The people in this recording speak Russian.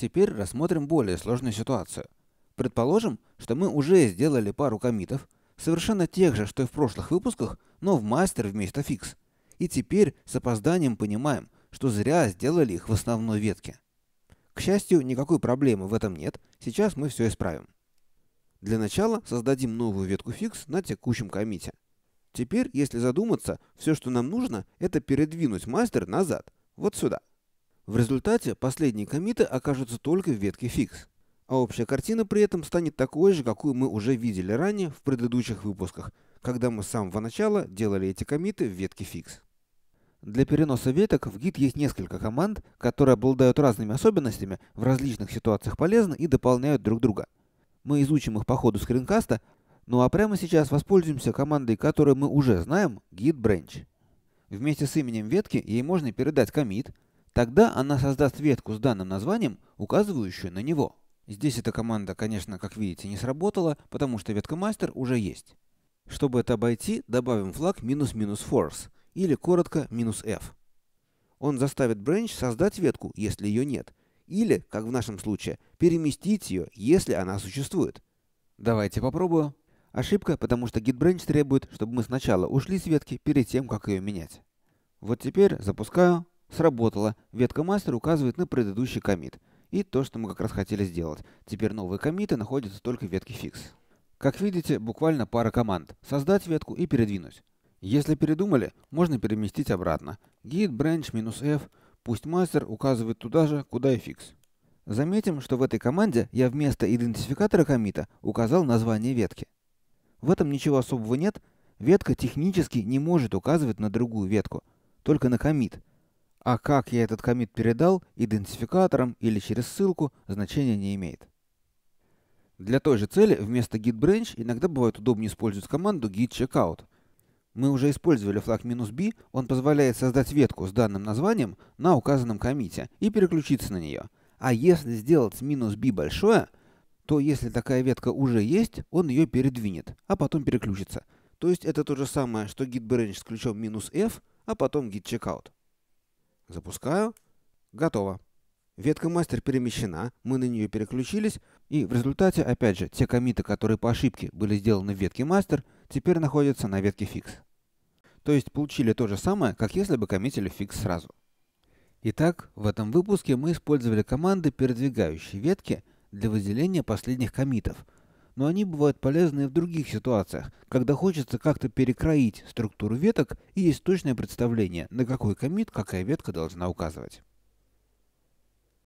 Теперь рассмотрим более сложную ситуацию. Предположим, что мы уже сделали пару комитов, совершенно тех же, что и в прошлых выпусках, но в мастер вместо фикс. И теперь с опозданием понимаем, что зря сделали их в основной ветке. К счастью, никакой проблемы в этом нет, сейчас мы все исправим. Для начала создадим новую ветку фикс на текущем комите. Теперь, если задуматься, все, что нам нужно, это передвинуть мастер назад, вот сюда. В результате последние комиты окажутся только в ветке fix, А общая картина при этом станет такой же, какую мы уже видели ранее в предыдущих выпусках, когда мы с самого начала делали эти комиты в ветке fix. Для переноса веток в Git есть несколько команд, которые обладают разными особенностями, в различных ситуациях полезны и дополняют друг друга. Мы изучим их по ходу скринкаста, ну а прямо сейчас воспользуемся командой, которую мы уже знаем, git branch. Вместе с именем ветки ей можно передать commit, Тогда она создаст ветку с данным названием, указывающую на него. Здесь эта команда, конечно, как видите, не сработала, потому что ветка мастер уже есть. Чтобы это обойти, добавим флаг минус-минус force, или коротко минус f. Он заставит branch создать ветку, если ее нет, или, как в нашем случае, переместить ее, если она существует. Давайте попробую. Ошибка, потому что git-branch требует, чтобы мы сначала ушли с ветки перед тем, как ее менять. Вот теперь запускаю, Сработало. Ветка мастер указывает на предыдущий комит. И то, что мы как раз хотели сделать. Теперь новые комиты находятся только в ветке fix. Как видите, буквально пара команд. Создать ветку и передвинуть. Если передумали, можно переместить обратно. Git branch -f, пусть мастер указывает туда же, куда и fix. Заметим, что в этой команде я вместо идентификатора комита указал название ветки. В этом ничего особого нет, ветка технически не может указывать на другую ветку, только на комит – а как я этот комит передал, идентификатором или через ссылку, значения не имеет. Для той же цели вместо git branch иногда бывает удобнее использовать команду git checkout. Мы уже использовали флаг "-b", он позволяет создать ветку с данным названием на указанном комите и переключиться на нее. А если сделать "-b" большое, то если такая ветка уже есть, он ее передвинет, а потом переключится. То есть это то же самое, что git branch с ключом "-f", а потом git checkout. Запускаю. Готово. Ветка мастер перемещена, мы на нее переключились, и в результате, опять же, те комиты, которые по ошибке были сделаны в ветке мастер, теперь находятся на ветке fix. То есть получили то же самое, как если бы коммитили fix сразу. Итак, в этом выпуске мы использовали команды передвигающие ветки для выделения последних комитов – но они бывают полезны и в других ситуациях, когда хочется как-то перекроить структуру веток и есть точное представление, на какой комит какая ветка должна указывать.